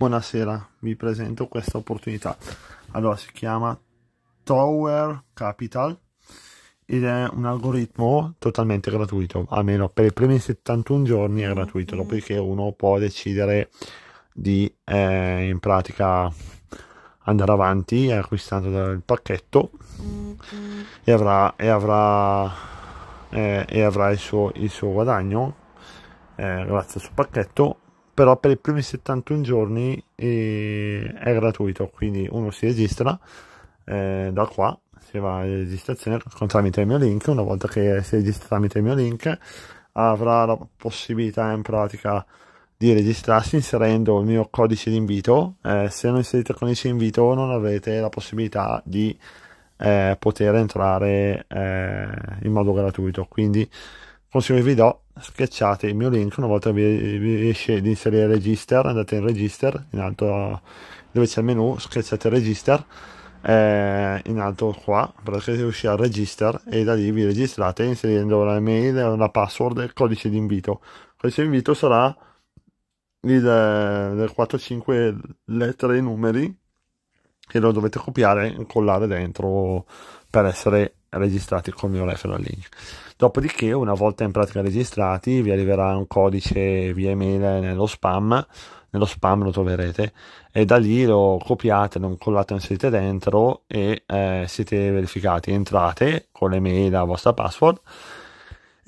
Buonasera, vi presento questa opportunità. Allora, si chiama Tower Capital ed è un algoritmo totalmente gratuito, almeno per i primi 71 giorni è gratuito, dopodiché uno può decidere di eh, in pratica andare avanti acquistando il pacchetto e avrà, e avrà, eh, e avrà il, suo, il suo guadagno eh, grazie al suo pacchetto però per i primi 71 giorni eh, è gratuito, quindi uno si registra eh, da qua, si va in registrazione tramite il mio link, una volta che si registra tramite il mio link avrà la possibilità in pratica di registrarsi inserendo il mio codice d'invito, eh, se non inserite il codice invito non avrete la possibilità di eh, poter entrare eh, in modo gratuito, quindi consiglio che vi do schiacciate il mio link una volta vi, vi esce di inserire register andate in register in alto dove c'è il menu schiacciate register eh, in alto qua perché uscirà register e da lì vi registrate inserendo la mail la password e il codice di invito il codice di invito sarà il, eh, del 4-5 lettere e numeri che lo dovete copiare e incollare dentro per essere registrati con il mio referral link. Dopodiché, una volta in pratica registrati, vi arriverà un codice via email nello spam, nello spam lo troverete, e da lì lo copiate, lo incollate, lo inserite dentro e eh, siete verificati. Entrate con l'email, la vostra password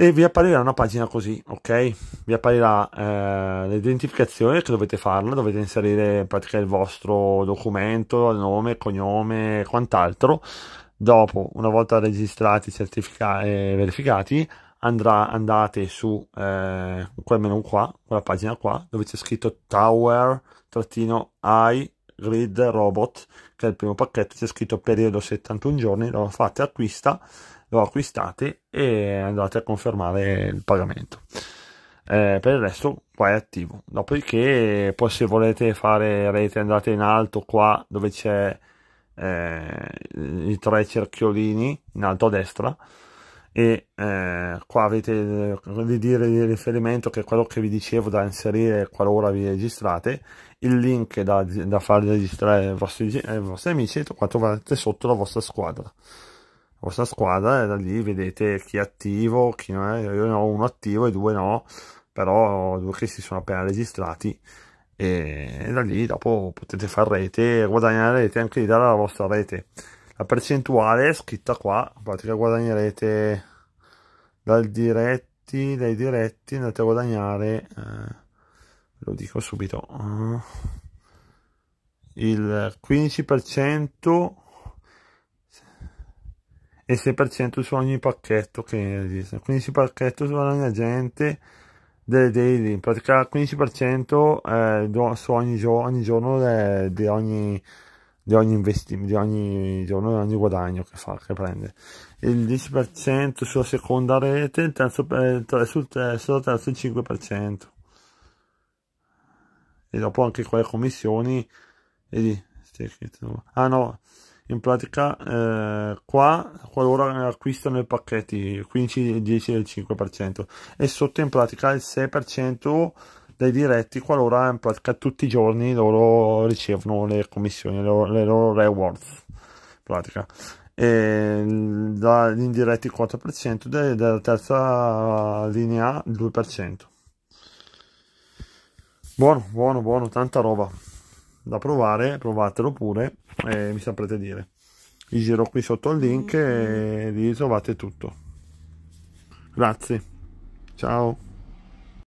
e vi apparirà una pagina così, ok? Vi apparirà eh, l'identificazione che dovete farla, dovete inserire in pratica il vostro documento, nome, cognome e quant'altro. Dopo, una volta registrati, certificati e eh, verificati, andrà, andate su eh, quel menu qua, quella pagina qua, dove c'è scritto Tower-I Grid Robot, che è il primo pacchetto, c'è scritto periodo 71 giorni, lo fate acquista lo acquistate e andate a confermare il pagamento. Eh, per il resto qua è attivo. Dopodiché poi se volete fare rete andate in alto qua dove c'è eh, i tre cerchiolini in alto a destra e eh, qua avete eh, il dire di riferimento che è quello che vi dicevo da inserire qualora vi registrate il link da, da far registrare i vostri, i vostri amici quanto avete sotto la vostra squadra vostra squadra e eh, da lì vedete chi è attivo, chi non è, io ne ho uno attivo e due no, però due che si sono appena registrati e da lì dopo potete fare rete e guadagnerete anche lì dalla vostra rete. La percentuale è scritta qua, in pratica guadagnerete dal diretti, dai diretti andate a guadagnare, eh, lo dico subito, eh, il 15% e 6% su ogni pacchetto che esiste. 15 pacchetto su ogni agente delle daily, in pratica 15% eh, su ogni, gio- ogni giorno de- di ogni di ogni investimento, di ogni giorno, di ogni guadagno che fa, che prende. Il 10% sulla seconda rete, il terzo, eh, sul terzo, terzo il 5%. E dopo anche quelle le commissioni, vedi, ah no, in pratica eh, qua qualora acquistano i pacchetti 15, 10 e 5% e sotto in pratica il 6% dei diretti qualora in pratica tutti i giorni loro ricevono le commissioni, le loro, le loro rewards in pratica e dagli indiretti 4% de, della terza linea 2% buono buono buono tanta roba da provare, provatelo pure e mi saprete dire. Vi giro qui sotto il link e lì trovate tutto. Grazie, ciao.